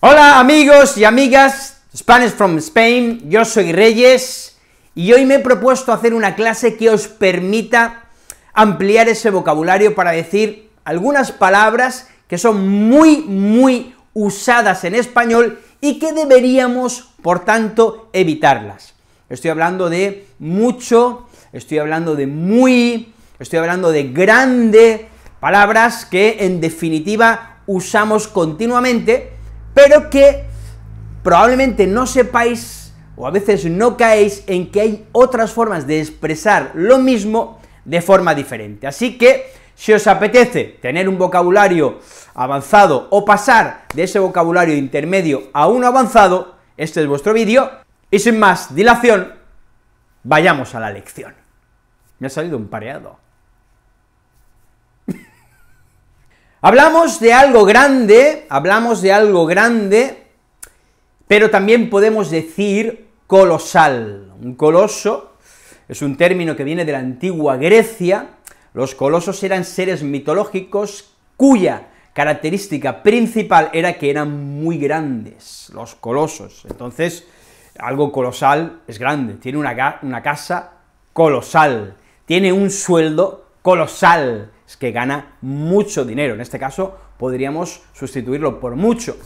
Hola amigos y amigas, Spanish from Spain, yo soy Reyes y hoy me he propuesto hacer una clase que os permita ampliar ese vocabulario para decir algunas palabras que son muy, muy usadas en español y que deberíamos, por tanto, evitarlas. Estoy hablando de mucho, estoy hablando de muy, estoy hablando de grande, palabras que en definitiva usamos continuamente pero que probablemente no sepáis o a veces no caéis en que hay otras formas de expresar lo mismo de forma diferente. Así que si os apetece tener un vocabulario avanzado o pasar de ese vocabulario intermedio a uno avanzado, este es vuestro vídeo, y sin más dilación, vayamos a la lección. Me ha salido un pareado. Hablamos de algo grande, hablamos de algo grande, pero también podemos decir colosal. Un coloso es un término que viene de la antigua Grecia. Los colosos eran seres mitológicos cuya característica principal era que eran muy grandes, los colosos. Entonces, algo colosal es grande, tiene una, una casa colosal, tiene un sueldo colosal, es que gana mucho dinero. En este caso, podríamos sustituirlo por mucho.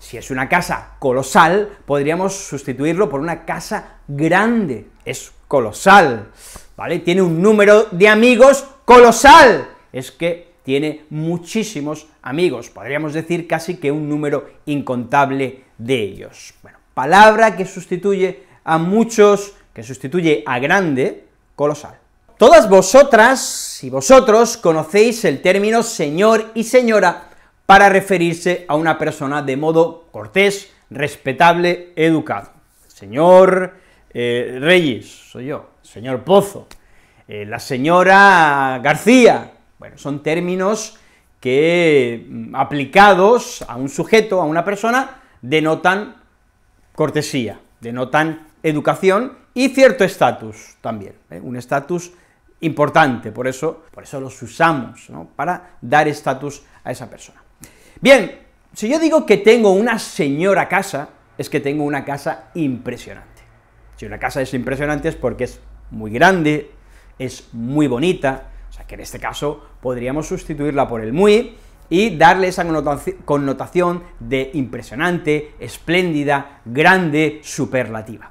Si es una casa colosal, podríamos sustituirlo por una casa grande. Es colosal, ¿vale? Tiene un número de amigos colosal. Es que tiene muchísimos amigos, podríamos decir casi que un número incontable de ellos. Bueno, palabra que sustituye a muchos, que sustituye a grande, colosal. Todas vosotras y vosotros conocéis el término señor y señora para referirse a una persona de modo cortés, respetable, educado. Señor eh, Reyes, soy yo, señor Pozo, eh, la señora García, bueno, son términos que mm, aplicados a un sujeto, a una persona, denotan cortesía, denotan educación y cierto estatus también, ¿eh? un estatus importante, por eso, por eso los usamos, ¿no? Para dar estatus a esa persona. Bien, si yo digo que tengo una señora casa, es que tengo una casa impresionante. Si una casa es impresionante es porque es muy grande, es muy bonita, o sea que en este caso podríamos sustituirla por el muy y darle esa connotación de impresionante, espléndida, grande, superlativa.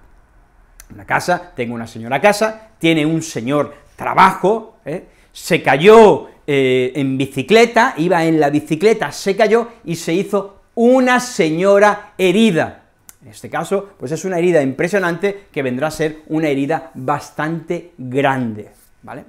Una casa, tengo una señora casa, tiene un señor trabajo, ¿eh? se cayó eh, en bicicleta, iba en la bicicleta, se cayó y se hizo una señora herida. En este caso, pues es una herida impresionante que vendrá a ser una herida bastante grande, ¿vale?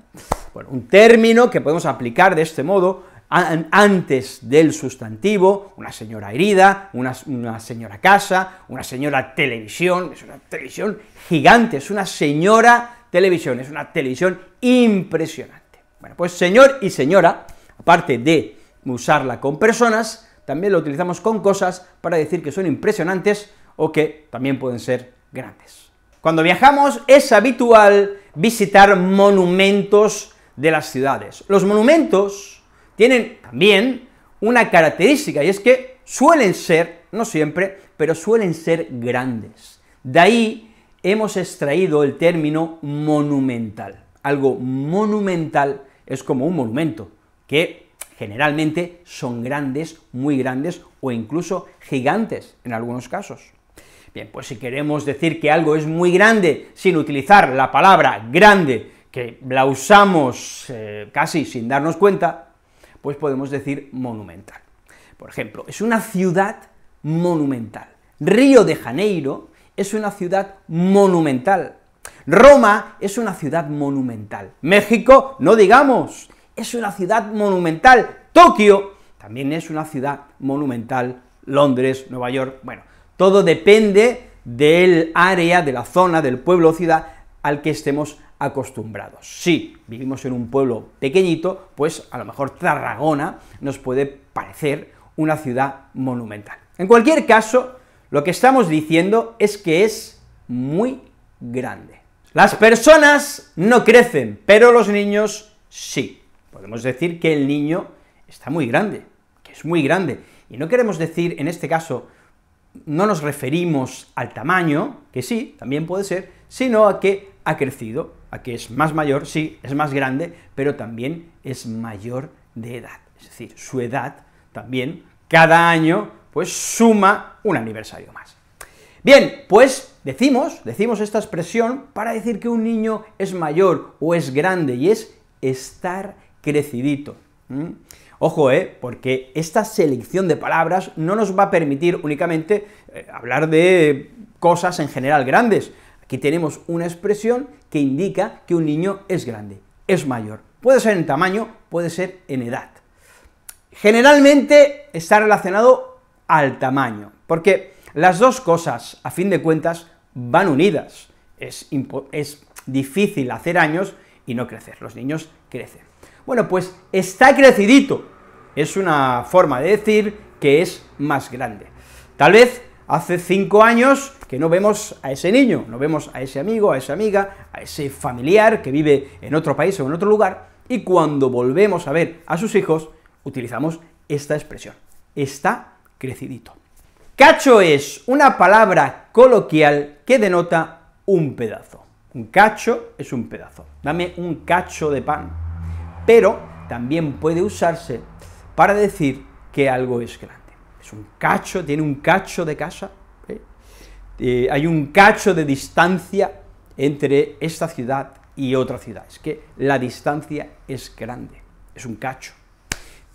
Bueno, un término que podemos aplicar de este modo antes del sustantivo, una señora herida, una, una, señora casa, una señora televisión, es una televisión gigante, es una señora televisión, es una televisión impresionante. Bueno, pues señor y señora, aparte de usarla con personas, también la utilizamos con cosas para decir que son impresionantes o que también pueden ser grandes. Cuando viajamos es habitual visitar monumentos de las ciudades. Los monumentos tienen también una característica y es que suelen ser, no siempre, pero suelen ser grandes. De ahí hemos extraído el término monumental. Algo monumental es como un monumento, que generalmente son grandes, muy grandes o incluso gigantes en algunos casos. Bien, pues si queremos decir que algo es muy grande sin utilizar la palabra grande, que la usamos eh, casi sin darnos cuenta, pues podemos decir monumental. Por ejemplo, es una ciudad monumental. Río de Janeiro es una ciudad monumental. Roma es una ciudad monumental. México, no digamos, es una ciudad monumental. Tokio también es una ciudad monumental. Londres, Nueva York, bueno, todo depende del área, de la zona, del pueblo o ciudad al que estemos acostumbrados. Si vivimos en un pueblo pequeñito, pues a lo mejor Tarragona nos puede parecer una ciudad monumental. En cualquier caso, lo que estamos diciendo es que es muy grande. Las personas no crecen, pero los niños sí. Podemos decir que el niño está muy grande, que es muy grande. Y no queremos decir, en este caso, no nos referimos al tamaño, que sí, también puede ser, sino a que ha crecido, a que es más mayor, sí, es más grande, pero también es mayor de edad. Es decir, su edad también cada año pues suma un aniversario más. Bien, pues decimos, decimos esta expresión para decir que un niño es mayor o es grande y es estar crecidito. Ojo, ¿eh? porque esta selección de palabras no nos va a permitir únicamente eh, hablar de cosas en general grandes. Aquí tenemos una expresión que indica que un niño es grande, es mayor. Puede ser en tamaño, puede ser en edad. Generalmente está relacionado al tamaño. Porque las dos cosas, a fin de cuentas, van unidas. Es, difícil hacer años y no crecer. Los niños crecen. Bueno, pues está crecidito. Es una forma de decir que es más grande. Tal vez hace cinco años que no vemos a ese niño, no vemos a ese amigo, a esa amiga, a ese familiar que vive en otro país o en otro lugar, y cuando volvemos a ver a sus hijos, utilizamos esta expresión. Está crecidito. Cacho es una palabra coloquial que denota un pedazo. Un cacho es un pedazo. Dame un cacho de pan. Pero también puede usarse para decir que algo es grande. Es un cacho, tiene un cacho de casa, ¿eh? Eh, hay un cacho de distancia entre esta ciudad y otra ciudad. Es que la distancia es grande, es un cacho.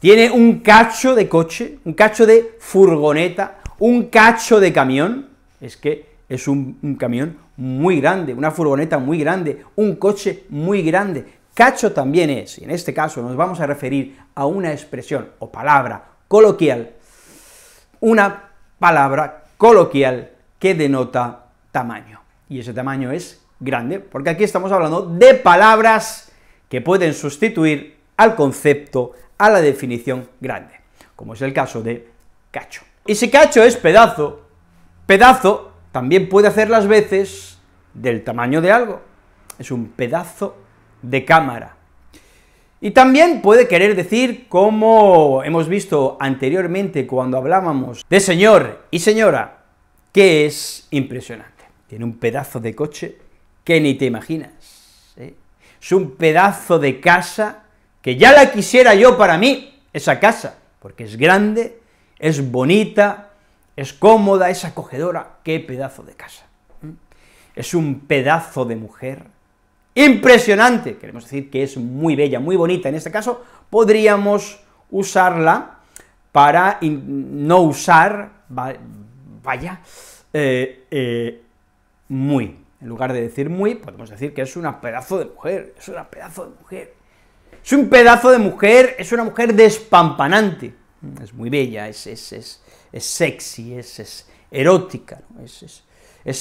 Tiene un cacho de coche, un cacho de furgoneta, un cacho de camión, es que es un, camión muy grande, una furgoneta muy grande, un coche muy grande. Cacho también es, y en este caso nos vamos a referir a una expresión o palabra coloquial, una palabra coloquial que denota tamaño. Y ese tamaño es grande, porque aquí estamos hablando de palabras que pueden sustituir al concepto a la definición grande, como es el caso de cacho. Y si cacho es pedazo, pedazo también puede hacer las veces del tamaño de algo, es un pedazo de cámara. Y también puede querer decir, como hemos visto anteriormente cuando hablábamos de señor y señora, que es impresionante. Tiene un pedazo de coche que ni te imaginas. ¿eh? Es un pedazo de casa que ya la quisiera yo para mí, esa casa, porque es grande, es bonita, es cómoda, es acogedora, qué pedazo de casa. Es un pedazo de mujer impresionante, queremos decir que es muy bella, muy bonita, en este caso podríamos usarla para no usar, vaya, eh, eh, muy. En lugar de decir muy, podemos decir que es una pedazo de mujer, es una pedazo de mujer. Es un pedazo de mujer, es una mujer despampanante, es muy bella, es, es, sexy, es, erótica, es,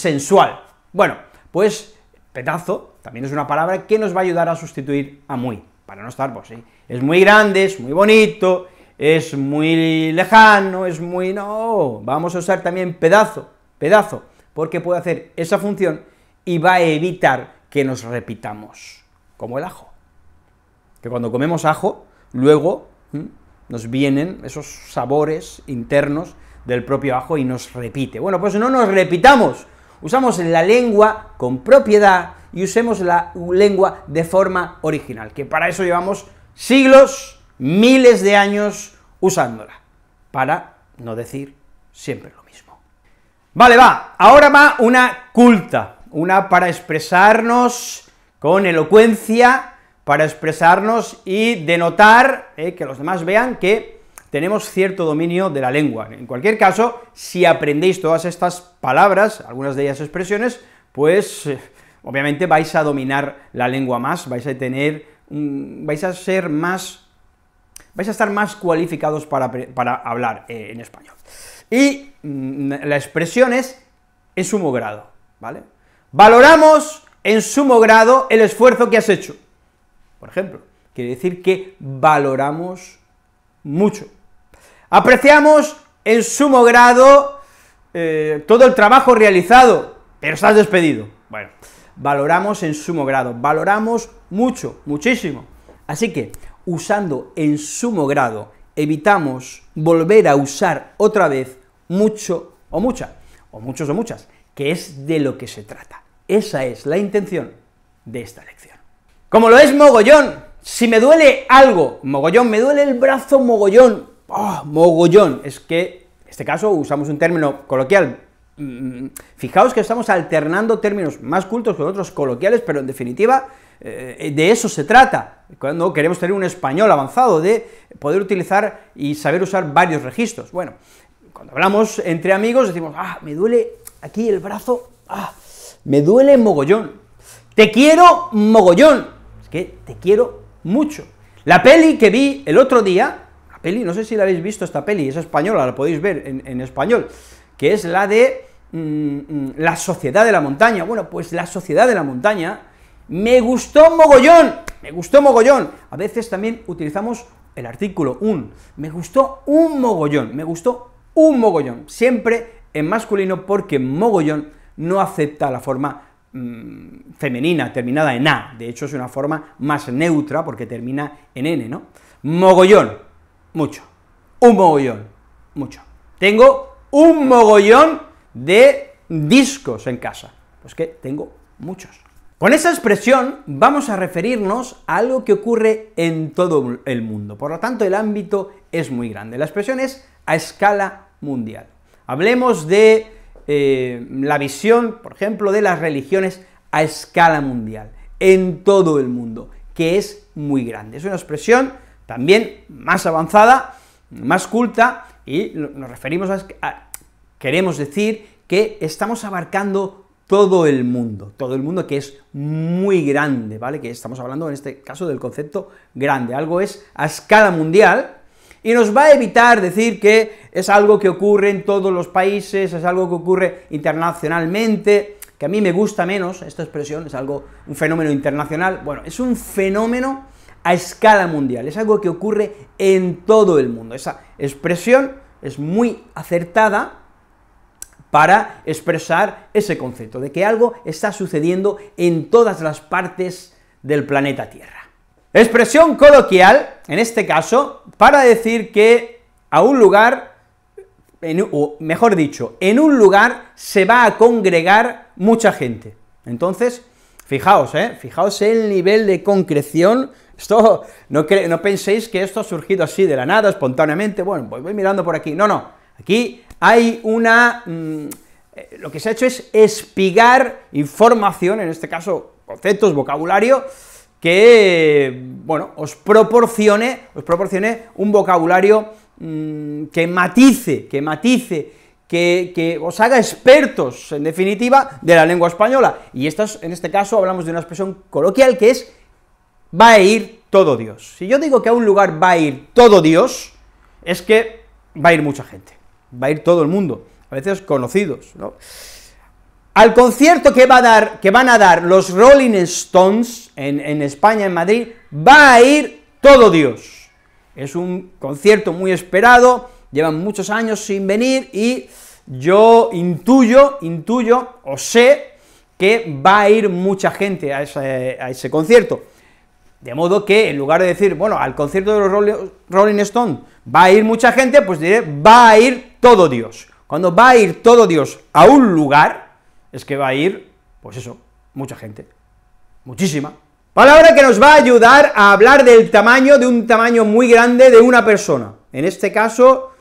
sensual. Bueno, pues pedazo también es una palabra que nos va a ayudar a sustituir a muy, para no estar, por pues sí, es muy grande, es muy bonito, es muy lejano, es muy... no, vamos a usar también pedazo, pedazo, porque puede hacer esa función y va a evitar que nos repitamos, como el ajo que cuando comemos ajo, luego nos vienen esos sabores internos del propio ajo y nos repite. Bueno, pues no nos repitamos, usamos la lengua con propiedad y usemos la lengua de forma original, que para eso llevamos siglos, miles de años usándola, para no decir siempre lo mismo. Vale, va, ahora va una culta, una para expresarnos con elocuencia para expresarnos y denotar, eh, que los demás vean que tenemos cierto dominio de la lengua. En cualquier caso, si aprendéis todas estas palabras, algunas de ellas expresiones, pues eh, obviamente vais a dominar la lengua más, vais a tener, vais a ser más, vais a estar más cualificados para, hablar eh, en español. Y mm, la expresión es en sumo grado, ¿vale? Valoramos en sumo grado el esfuerzo que has hecho por ejemplo. Quiere decir que valoramos mucho. Apreciamos en sumo grado eh, todo el trabajo realizado, pero estás despedido. Bueno, valoramos en sumo grado, valoramos mucho, muchísimo. Así que, usando en sumo grado, evitamos volver a usar otra vez mucho o mucha, o muchos o muchas, que es de lo que se trata. Esa es la intención de esta lección. Como lo es mogollón. Si me duele algo, mogollón, me duele el brazo mogollón. ah, mogollón. Es que, en este caso, usamos un término coloquial. Mm, fijaos que estamos alternando términos más cultos con otros coloquiales, pero en definitiva, eh, de eso se trata. Cuando queremos tener un español avanzado, de poder utilizar y saber usar varios registros. Bueno, cuando hablamos entre amigos decimos, ah, me duele aquí el brazo, ah, me duele mogollón. Te quiero mogollón que te quiero mucho. La peli que vi el otro día, la peli, no sé si la habéis visto esta peli, es española, la podéis ver en, español, que es la de mm, mm, La Sociedad de la Montaña. Bueno, pues La Sociedad de la Montaña me gustó mogollón, me gustó mogollón. A veces también utilizamos el artículo un, me gustó un mogollón, me gustó un mogollón, siempre en masculino porque mogollón no acepta la forma Mm, femenina, terminada en A, de hecho es una forma más neutra porque termina en N, ¿no? Mogollón, mucho. Un mogollón, mucho. Tengo un mogollón de discos en casa. Pues que tengo muchos. Con esa expresión vamos a referirnos a algo que ocurre en todo el mundo. Por lo tanto, el ámbito es muy grande. La expresión es a escala mundial. Hablemos de eh, la visión, por ejemplo, de las religiones a escala mundial, en todo el mundo, que es muy grande. Es una expresión también más avanzada, más culta, y nos referimos a queremos decir que estamos abarcando todo el mundo, todo el mundo que es muy grande, ¿vale? Que estamos hablando en este caso del concepto grande, algo es a escala mundial, y nos va a evitar decir que es algo que ocurre en todos los países, es algo que ocurre internacionalmente, que a mí me gusta menos esta expresión, es algo, un fenómeno internacional, bueno, es un fenómeno a escala mundial, es algo que ocurre en todo el mundo. Esa expresión es muy acertada para expresar ese concepto de que algo está sucediendo en todas las partes del planeta Tierra. Expresión coloquial, en este caso, para decir que a un lugar, o mejor dicho, en un lugar se va a congregar mucha gente. Entonces, fijaos, ¿eh? Fijaos el nivel de concreción esto, no, penséis que esto ha surgido así de la nada, espontáneamente, bueno, pues voy, mirando por aquí. No, no, aquí hay una... Mm, eh, lo que se ha hecho es espigar información, en este caso conceptos, vocabulario, que, bueno, os proporcione, os proporcione un vocabulario mm, que matice, que matice, que, os haga expertos, en definitiva, de la lengua española. Y en este caso hablamos de una expresión coloquial que es va a ir todo Dios. Si yo digo que a un lugar va a ir todo Dios, es que va a ir mucha gente, va a ir todo el mundo, a veces conocidos, ¿no? al concierto que, va a dar, que van a dar los Rolling Stones en, España, en Madrid, va a ir todo Dios. Es un concierto muy esperado, llevan muchos años sin venir y yo intuyo, intuyo o sé que va a ir mucha gente a ese concierto. De modo que en lugar de decir, bueno, al concierto de los Rolling Stones va a ir mucha gente, pues diré, va a ir todo Dios. Cuando va a ir todo Dios a un lugar, es que va a ir, pues eso, mucha gente, muchísima. Palabra que nos va a ayudar a hablar del tamaño, de un tamaño muy grande de una persona, en este caso,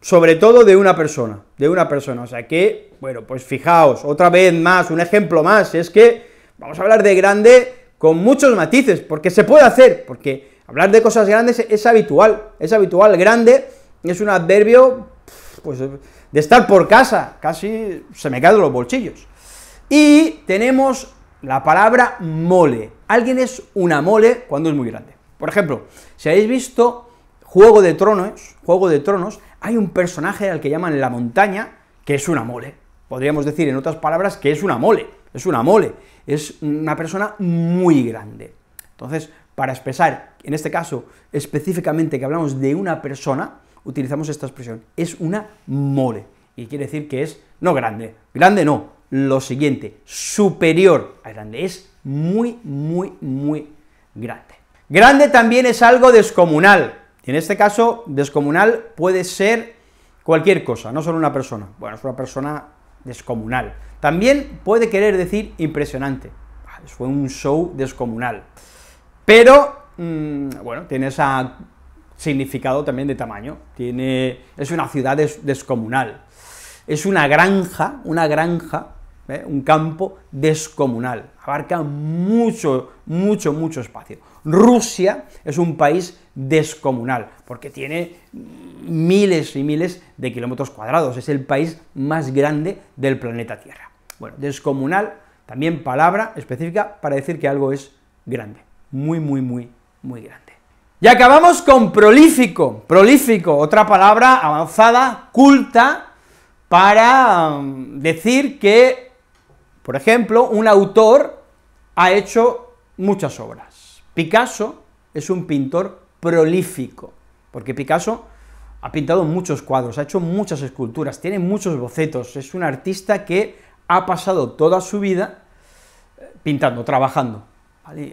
sobre todo de una persona, de una persona, o sea que, bueno, pues fijaos, otra vez más, un ejemplo más, es que vamos a hablar de grande con muchos matices, porque se puede hacer, porque hablar de cosas grandes es habitual, es habitual, grande es un adverbio, pues, de estar por casa, casi se me caen los bolsillos. Y tenemos la palabra mole. Alguien es una mole cuando es muy grande. Por ejemplo, si habéis visto Juego de Tronos, Juego de Tronos, hay un personaje al que llaman la montaña, que es una mole. Podríamos decir, en otras palabras, que es una mole, es una mole, es una persona muy grande. Entonces, para expresar, en este caso específicamente que hablamos de una persona, utilizamos esta expresión, es una mole, y quiere decir que es no grande, grande no, lo siguiente, superior a grande, es muy, muy, muy grande. Grande también es algo descomunal, en este caso, descomunal puede ser cualquier cosa, no solo una persona, bueno, es una persona descomunal. También puede querer decir impresionante, fue un show descomunal. Pero, mm, bueno, tiene ese significado también de tamaño, tiene, es una ciudad descomunal, es una granja, una granja ¿eh? un campo descomunal, abarca mucho, mucho, mucho espacio. Rusia es un país descomunal, porque tiene miles y miles de kilómetros cuadrados, es el país más grande del planeta Tierra. Bueno, descomunal, también palabra específica para decir que algo es grande, muy, muy, muy, muy grande. Y acabamos con prolífico, prolífico, otra palabra avanzada, culta, para mm, decir que por ejemplo, un autor ha hecho muchas obras. Picasso es un pintor prolífico, porque Picasso ha pintado muchos cuadros, ha hecho muchas esculturas, tiene muchos bocetos, es un artista que ha pasado toda su vida eh, pintando, trabajando.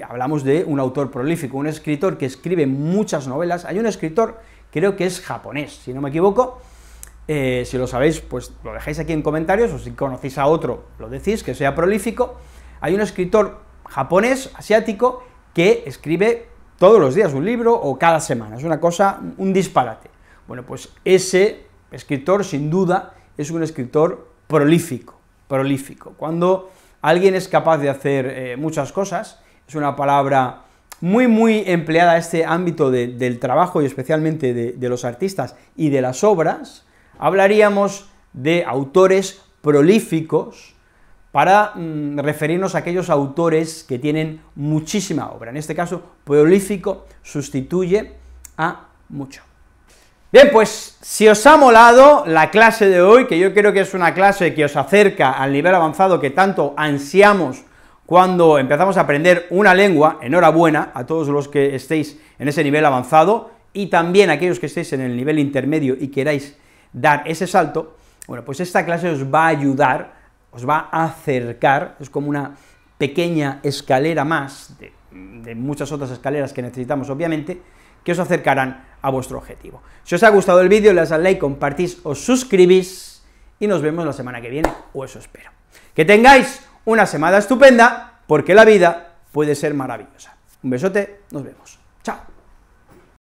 Hablamos de un autor prolífico, un escritor que escribe muchas novelas. Hay un escritor, creo que es japonés, si no me equivoco, eh, si lo sabéis, pues lo dejáis aquí en comentarios, o si conocéis a otro, lo decís, que sea prolífico. Hay un escritor japonés, asiático, que escribe todos los días un libro o cada semana, es una cosa, un disparate. Bueno, pues ese escritor, sin duda, es un escritor prolífico, prolífico. Cuando alguien es capaz de hacer eh, muchas cosas, es una palabra muy, muy empleada en este ámbito del trabajo y especialmente de los artistas y de las obras, hablaríamos de autores prolíficos para mm, referirnos a aquellos autores que tienen muchísima obra. En este caso, prolífico sustituye a mucho. Bien, pues si os ha molado la clase de hoy, que yo creo que es una clase que os acerca al nivel avanzado que tanto ansiamos cuando empezamos a aprender una lengua, enhorabuena a todos los que estéis en ese nivel avanzado, y también a aquellos que estéis en el nivel intermedio y queráis dar ese salto, bueno, pues esta clase os va a ayudar, os va a acercar, es como una pequeña escalera más de, muchas otras escaleras que necesitamos, obviamente, que os acercarán a vuestro objetivo. Si os ha gustado el vídeo, le das al like, compartís, os suscribís y nos vemos la semana que viene, o eso espero. Que tengáis una semana estupenda, porque la vida puede ser maravillosa. Un besote, nos vemos.